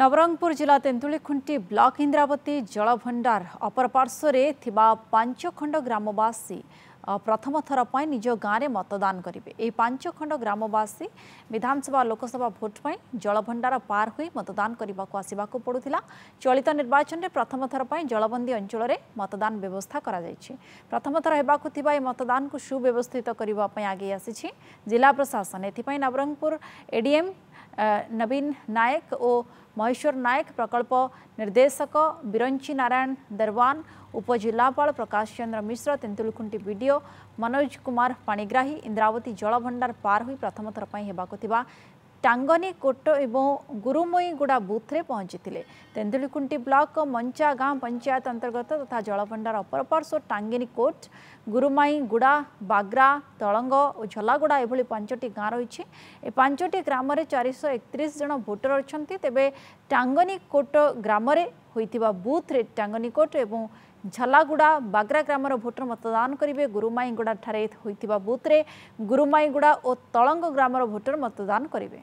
ନବରଙ୍ଗପୁର ଜିଲ୍ଲା ତେନ୍ତୁଳିଖୁଣ୍ଟି ବ୍ଲକ ଇନ୍ଦ୍ରାବତୀ ଜଳଭଣ୍ଡାର ଅପରପାର୍ଶ୍ୱରେ ଥିବା ପାଞ୍ଚ ଖଣ୍ଡ ଗ୍ରାମବାସୀ ପ୍ରଥମ ଥର ପାଇଁ ନିଜ ଗାଁରେ ମତଦାନ କରିବେ ଏହି ପାଞ୍ଚ ଖଣ୍ଡ ଗ୍ରାମବାସୀ ବିଧାନସଭା ଲୋକସଭା ଭୋଟ୍ ପାଇଁ ଜଳଭଣ୍ଡାର ପାର ହୋଇ ମତଦାନ କରିବାକୁ ଆସିବାକୁ ପଡ଼ୁଥିଲା ଚଳିତ ନିର୍ବାଚନରେ ପ୍ରଥମ ଥର ପାଇଁ ଜଳବନ୍ଦୀ ଅଞ୍ଚଳରେ ମତଦାନ ବ୍ୟବସ୍ଥା କରାଯାଇଛି ପ୍ରଥମ ଥର ହେବାକୁ ଥିବା ଏହି ମତଦାନକୁ ସୁବ୍ୟବସ୍ଥିତ କରିବା ପାଇଁ ଆଗେଇ ଆସିଛି ଜିଲ୍ଲା ପ୍ରଶାସନ ଏଥିପାଇଁ ନବରଙ୍ଗପୁର ଏଡିଏମ୍ ନବୀନ ନାୟକ ଓ ମହେଶ୍ୱର ନାୟକ ପ୍ରକଳ୍ପ ନିର୍ଦ୍ଦେଶକ ବିରଞ୍ଚି ନାରାୟଣ ଦେରୱାନ ଉପଜିଲ୍ଲାପାଳ ପ୍ରକାଶ ଚନ୍ଦ୍ର ମିଶ୍ର ତେନ୍ତୁଲଖୁଣ୍ଟି ବିଡ଼ିଓ ଓଡ଼ିଶାବାସୀଙ୍କର ମନୋଜ କୁମାର ପାଣିଗ୍ରାହୀ ଇନ୍ଦ୍ରାବତୀ ଜଳଭଣ୍ଡାର ପାର ହୋଇ ପ୍ରଥମ ଥର ପାଇଁ ହେବାକୁ ଥିବା ଟାଙ୍ଗନି କୋଟ ଏବଂ ଗୁରୁମୟୀଗୁଡ଼ା ବୁଥ୍ରେ ପହଞ୍ଚିଥିଲେ ତେନ୍ଦୁଳିକୁଣ୍ଟି ବ୍ଲକ ମଞ୍ଚା ଗାଁ ପଞ୍ଚାୟତ ଅନ୍ତର୍ଗତ ତଥା ଜଳଭଣ୍ଡାର ଅପରପର୍ସ ଓ ଟାଙ୍ଗିନି କୋଟ ଗୁରୁମାଇଗୁଡ଼ା ବାଗ୍ରା ତଳଙ୍ଗ ଓ ଝଲାଗୁଡ଼ା ଏଭଳି ପାଞ୍ଚଟି ଗାଁ ରହିଛି ଏ ପାଞ୍ଚଟି ଗ୍ରାମରେ ଚାରିଶହ ଏକତିରିଶ ଜଣ ଭୋଟର ଅଛନ୍ତି ତେବେ ଟାଙ୍ଗନି କୋଟ ଗ୍ରାମରେ ହୋଇଥିବା ବୁଥରେ ଟାଙ୍ଗନି କୋଟ ଏବଂ ଝାଲାଗୁଡ଼ା ବାଗ୍ରା ଗ୍ରାମର ଭୋଟର ମତଦାନ କରିବେ ଗୁରୁମାଇଗୁଡ଼ା ଠାରେ ହୋଇଥିବା ବୁଥ୍ରେ ଗୁରୁମାଇଗୁଡ଼ା ଓ ତଳଙ୍ଗ ଗ୍ରାମର ଭୋଟର ମତଦାନ କରିବେ